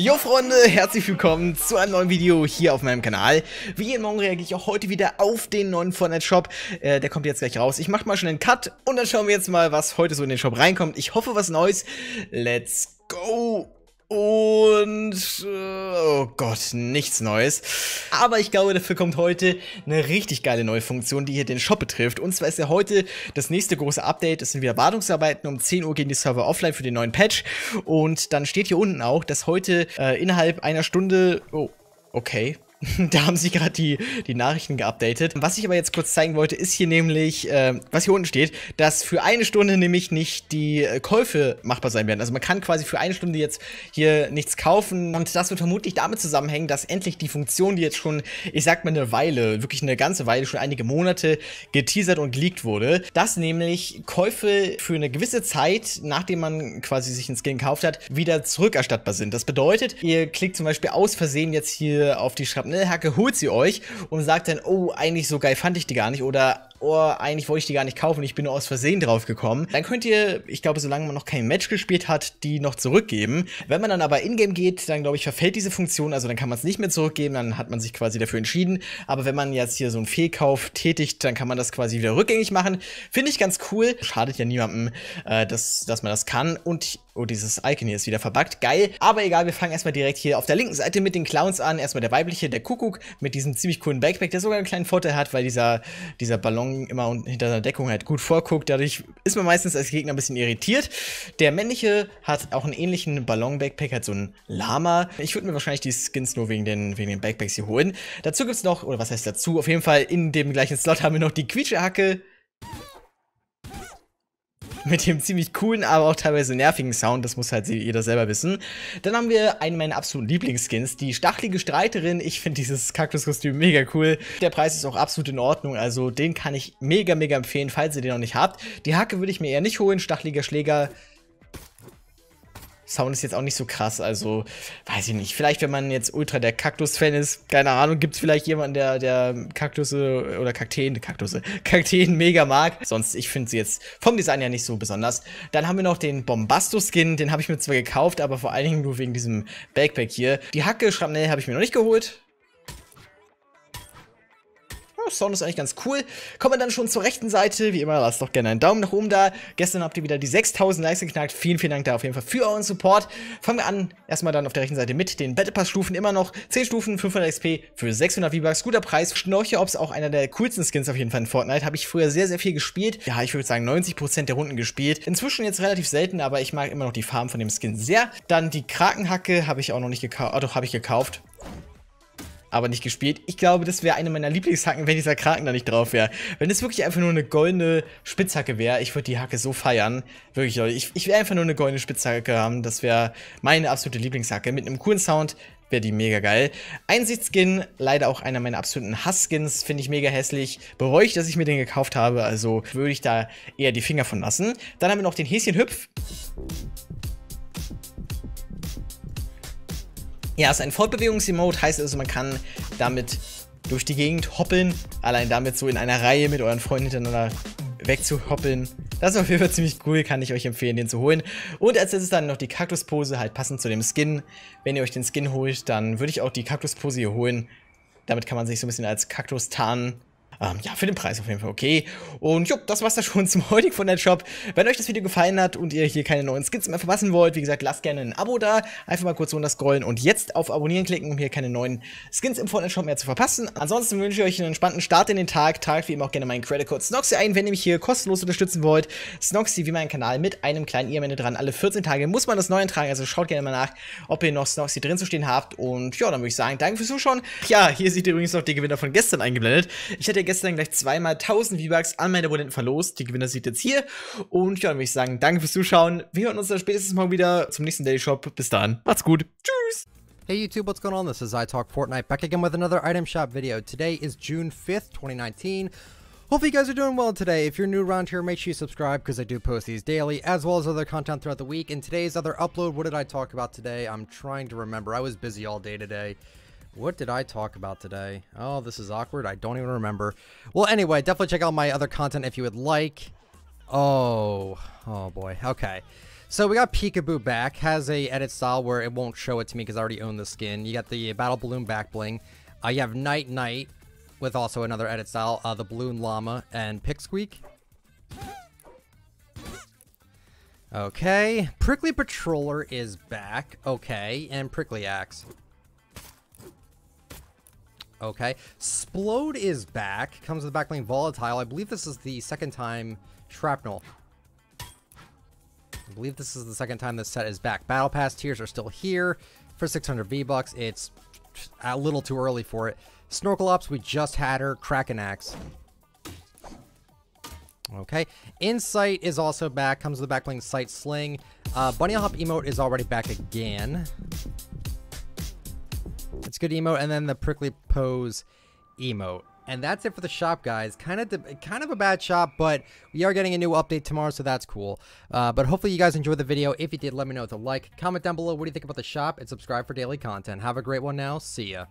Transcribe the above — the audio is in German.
Jo Freunde, herzlich willkommen zu einem neuen Video hier auf meinem Kanal. Wie jeden Morgen reagiere ich auch heute wieder auf den neuen Fortnite Shop. Äh, der kommt jetzt gleich raus. Ich mache mal schon einen Cut und dann schauen wir jetzt mal, was heute so in den Shop reinkommt. Ich hoffe was Neues. Let's go! Und äh, oh Gott, nichts Neues. Aber ich glaube, dafür kommt heute eine richtig geile neue Funktion, die hier den Shop betrifft. Und zwar ist ja heute das nächste große Update. Es sind wieder Wartungsarbeiten. Um 10 Uhr gehen die Server offline für den neuen Patch. Und dann steht hier unten auch, dass heute äh, innerhalb einer Stunde. Oh, okay. da haben sie gerade die, die Nachrichten geupdatet. Was ich aber jetzt kurz zeigen wollte, ist hier nämlich, äh, was hier unten steht, dass für eine Stunde nämlich nicht die äh, Käufe machbar sein werden. Also man kann quasi für eine Stunde jetzt hier nichts kaufen. Und das wird vermutlich damit zusammenhängen, dass endlich die Funktion, die jetzt schon, ich sag mal eine Weile, wirklich eine ganze Weile, schon einige Monate geteasert und geleakt wurde, dass nämlich Käufe für eine gewisse Zeit, nachdem man quasi sich einen Skin gekauft hat, wieder zurückerstattbar sind. Das bedeutet, ihr klickt zum Beispiel aus Versehen jetzt hier auf die Schrappen ne, Hacke holt sie euch und sagt dann, oh, eigentlich so geil fand ich die gar nicht oder oh, eigentlich wollte ich die gar nicht kaufen, ich bin nur aus Versehen drauf gekommen, dann könnt ihr, ich glaube, solange man noch kein Match gespielt hat, die noch zurückgeben. Wenn man dann aber in-game geht, dann glaube ich, verfällt diese Funktion, also dann kann man es nicht mehr zurückgeben, dann hat man sich quasi dafür entschieden. Aber wenn man jetzt hier so einen Fehlkauf tätigt, dann kann man das quasi wieder rückgängig machen. Finde ich ganz cool. Schadet ja niemandem, äh, dass, dass man das kann. Und Oh, dieses Icon hier ist wieder verbuggt. Geil. Aber egal, wir fangen erstmal direkt hier auf der linken Seite mit den Clowns an. Erstmal der weibliche, der Kuckuck, mit diesem ziemlich coolen Backpack, der sogar einen kleinen Vorteil hat, weil dieser, dieser Ballon Saison immer hinter der Deckung halt gut vorguckt. Dadurch ist man meistens als Gegner ein bisschen irritiert. Der männliche hat auch einen ähnlichen Ballon-Backpack, hat so einen Lama. Ich würde mir wahrscheinlich die Skins nur wegen den, wegen den Backpacks hier holen. Dazu gibt es noch, oder was heißt dazu? Auf jeden Fall in dem gleichen Slot haben wir noch die Quietschehacke, mit dem ziemlich coolen, aber auch teilweise nervigen Sound, das muss halt jeder selber wissen. Dann haben wir einen meiner absoluten Lieblingsskins, die stachelige Streiterin. Ich finde dieses Kaktuskostüm mega cool. Der Preis ist auch absolut in Ordnung, also den kann ich mega, mega empfehlen, falls ihr den noch nicht habt. Die Hacke würde ich mir eher nicht holen, Stachliger Schläger Sound ist jetzt auch nicht so krass, also weiß ich nicht. Vielleicht, wenn man jetzt ultra der Kaktus-Fan ist, keine Ahnung, gibt es vielleicht jemanden, der, der Kaktusse oder Kakteen, Kaktusse, Kakteen mega mag. Sonst, ich finde sie jetzt vom Design ja nicht so besonders. Dann haben wir noch den Bombasto-Skin, den habe ich mir zwar gekauft, aber vor allen Dingen nur wegen diesem Backpack hier. Die Hacke, Schrapnell, habe ich mir noch nicht geholt. Sound ist eigentlich ganz cool. Kommen wir dann schon zur rechten Seite. Wie immer, lasst doch gerne einen Daumen nach oben da. Gestern habt ihr wieder die 6000 Likes geknackt. Vielen, vielen Dank da auf jeden Fall für euren Support. Fangen wir an, erstmal dann auf der rechten Seite mit den Battle Pass Stufen. Immer noch 10 Stufen, 500 XP für 600 V-Bucks. Guter Preis. Schnorcheops, auch einer der coolsten Skins auf jeden Fall in Fortnite. Habe ich früher sehr, sehr viel gespielt. Ja, ich würde sagen 90% der Runden gespielt. Inzwischen jetzt relativ selten, aber ich mag immer noch die Farben von dem Skin sehr. Dann die Krakenhacke habe ich auch noch nicht gekauft. Oh, ah, doch, habe ich gekauft aber nicht gespielt. Ich glaube, das wäre eine meiner Lieblingshacken, wenn dieser Kraken da nicht drauf wäre. Wenn es wirklich einfach nur eine goldene Spitzhacke wäre, ich würde die Hacke so feiern. Wirklich, Leute. Ich, ich will einfach nur eine goldene Spitzhacke haben. Das wäre meine absolute Lieblingshacke. Mit einem coolen Sound wäre die mega geil. Einsichtskin, leider auch einer meiner absoluten Hassskins, finde ich mega hässlich. Bereue ich, dass ich mir den gekauft habe, also würde ich da eher die Finger von lassen. Dann haben wir noch den Häschenhüpf. Ja, es ist ein Fortbewegungs-Emote, heißt also, man kann damit durch die Gegend hoppeln. Allein damit so in einer Reihe mit euren Freunden hintereinander wegzuhoppeln. Das ist auf jeden Fall ziemlich cool, kann ich euch empfehlen, den zu holen. Und als letztes dann noch die Kaktuspose, halt passend zu dem Skin. Wenn ihr euch den Skin holt, dann würde ich auch die Kaktuspose hier holen. Damit kann man sich so ein bisschen als Kaktus tarnen ähm, ja, für den Preis auf jeden Fall okay. Und jo, das war's da schon zum heutigen von der Shop. Wenn euch das Video gefallen hat und ihr hier keine neuen Skins mehr verpassen wollt, wie gesagt, lasst gerne ein Abo da. Einfach mal kurz runter scrollen und jetzt auf Abonnieren klicken, um hier keine neuen Skins im Fortnite Shop mehr zu verpassen. Ansonsten wünsche ich euch einen entspannten Start in den Tag. Tragt wie immer auch gerne meinen Credit Code Snoxy ein, wenn ihr mich hier kostenlos unterstützen wollt. Snoxy wie mein Kanal mit einem kleinen e am dran. Alle 14 Tage muss man das neu eintragen, also schaut gerne mal nach, ob ihr noch Snoxy drin zu stehen habt. Und ja, dann würde ich sagen, danke fürs Zuschauen. Ja, hier seht ihr übrigens noch die Gewinner von gestern eingeblendet. Ich hätte gestern gleich zweimal 1000 V-Bucks an meine Abonnenten verlost. Die Gewinner sieht jetzt hier. Und ja, dann würde ich sagen, danke fürs Zuschauen. Wir hören uns dann spätestens mal wieder zum nächsten Daily Shop. Bis dann. Macht's gut. Tschüss. Hey YouTube, what's going on? This is iTalk Fortnite back again with another item shop video. Today is June 5th, 2019. Hopefully you guys are doing well today. If you're new around here, make sure you subscribe because I do post these daily as well as other content throughout the week. In today's other upload, what did I talk about today? I'm trying to remember. I was busy all day today. What did I talk about today? Oh, this is awkward. I don't even remember. Well, anyway, definitely check out my other content if you would like. Oh, oh boy. Okay. So we got Peekaboo back. Has a edit style where it won't show it to me because I already own the skin. You got the Battle Balloon back bling. Uh, you have Night Night with also another edit style. Uh, the Balloon Llama and Pick Squeak. Okay. Prickly Patroller is back. Okay. And Prickly Axe. Okay. Splode is back. Comes with the back lane Volatile. I believe this is the second time Shrapnel. I believe this is the second time this set is back. Battle Pass tiers are still here. For 600 V-Bucks, it's a little too early for it. Snorkel Ops, we just had her. Kraken Axe. Okay. Insight is also back. Comes with the back lane Sight Sling. Uh, Bunny Hop emote is already back again. It's good emote, and then the prickly pose emote. And that's it for the shop, guys. Kind of, kind of a bad shop, but we are getting a new update tomorrow, so that's cool. Uh, but hopefully you guys enjoyed the video. If you did, let me know with a like, comment down below what do you think about the shop, and subscribe for daily content. Have a great one now. See ya.